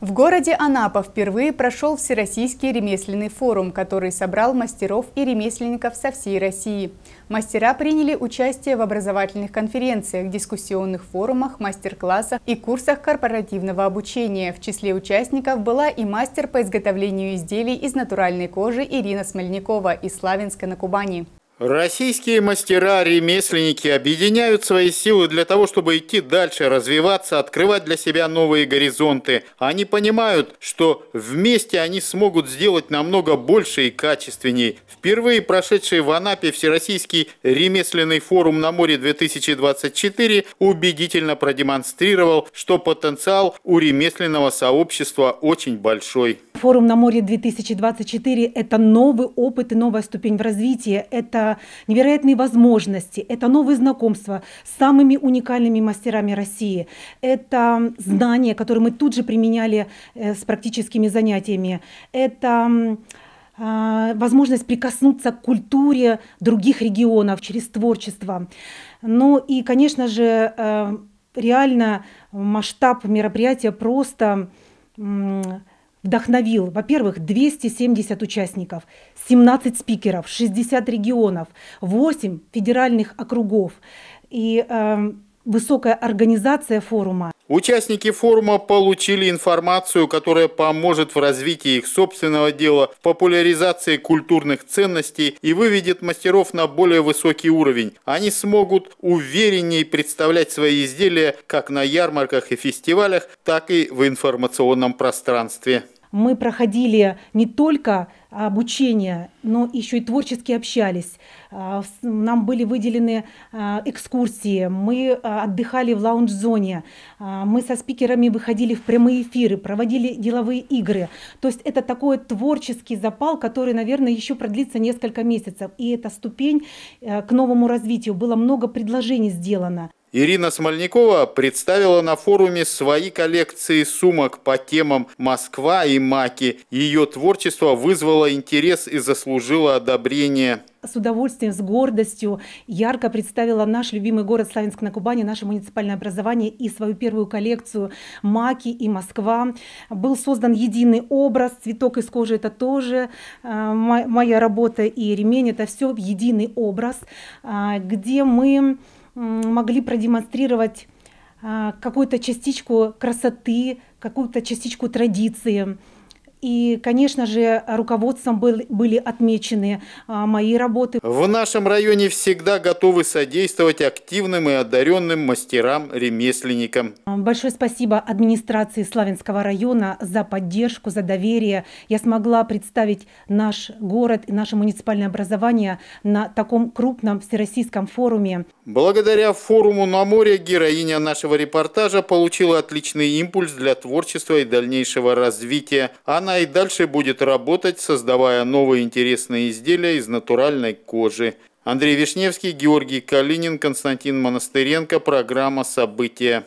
В городе Анапа впервые прошел Всероссийский ремесленный форум, который собрал мастеров и ремесленников со всей России. Мастера приняли участие в образовательных конференциях, дискуссионных форумах, мастер-классах и курсах корпоративного обучения. В числе участников была и мастер по изготовлению изделий из натуральной кожи Ирина Смольникова из Славянска на Кубани. Российские мастера-ремесленники объединяют свои силы для того, чтобы идти дальше, развиваться, открывать для себя новые горизонты. Они понимают, что вместе они смогут сделать намного больше и качественней. Впервые прошедший в Анапе Всероссийский ремесленный форум на море 2024 убедительно продемонстрировал, что потенциал у ремесленного сообщества очень большой. Форум на море 2024 – это новый опыт и новая ступень в развитии, это невероятные возможности, это новые знакомства с самыми уникальными мастерами России, это знания, которые мы тут же применяли э, с практическими занятиями, это а, возможность прикоснуться к культуре других регионов через творчество. Ну и, конечно же, э, реально масштаб мероприятия просто вдохновил, во-первых, 270 участников, 17 спикеров, 60 регионов, 8 федеральных округов и э, высокая организация форума. Участники форума получили информацию, которая поможет в развитии их собственного дела, в популяризации культурных ценностей и выведет мастеров на более высокий уровень. Они смогут увереннее представлять свои изделия как на ярмарках и фестивалях, так и в информационном пространстве мы проходили не только а, обучение, но еще и творчески общались. А, нам были выделены а, экскурсии, мы отдыхали в лаунж-зоне, мы со спикерами выходили в прямые эфиры, проводили деловые игры. То есть это такой творческий запал, который, наверное, еще продлится несколько месяцев. И это ступень э, к новому развитию. Было много предложений сделано. Ирина Смольникова представила на форуме свои коллекции сумок по темам «Москва» и «Маки». Ее творчество вызвало интерес и заслужило одобрение с удовольствием, с гордостью ярко представила наш любимый город Славянск на Кубани, наше муниципальное образование и свою первую коллекцию «Маки» и «Москва». Был создан единый образ, цветок из кожи – это тоже э, моя работа и ремень – это все единый образ, э, где мы могли продемонстрировать а, какую-то частичку красоты, какую-то частичку традиции. И, конечно же, руководством был, были отмечены а, мои работы. В нашем районе всегда готовы содействовать активным и одаренным мастерам-ремесленникам. Большое спасибо администрации Славянского района за поддержку, за доверие. Я смогла представить наш город и наше муниципальное образование на таком крупном всероссийском форуме. Благодаря форуму на море героиня нашего репортажа получила отличный импульс для творчества и дальнейшего развития. Она она и дальше будет работать, создавая новые интересные изделия из натуральной кожи. Андрей Вишневский, Георгий Калинин, Константин Монастыренко. Программа «События».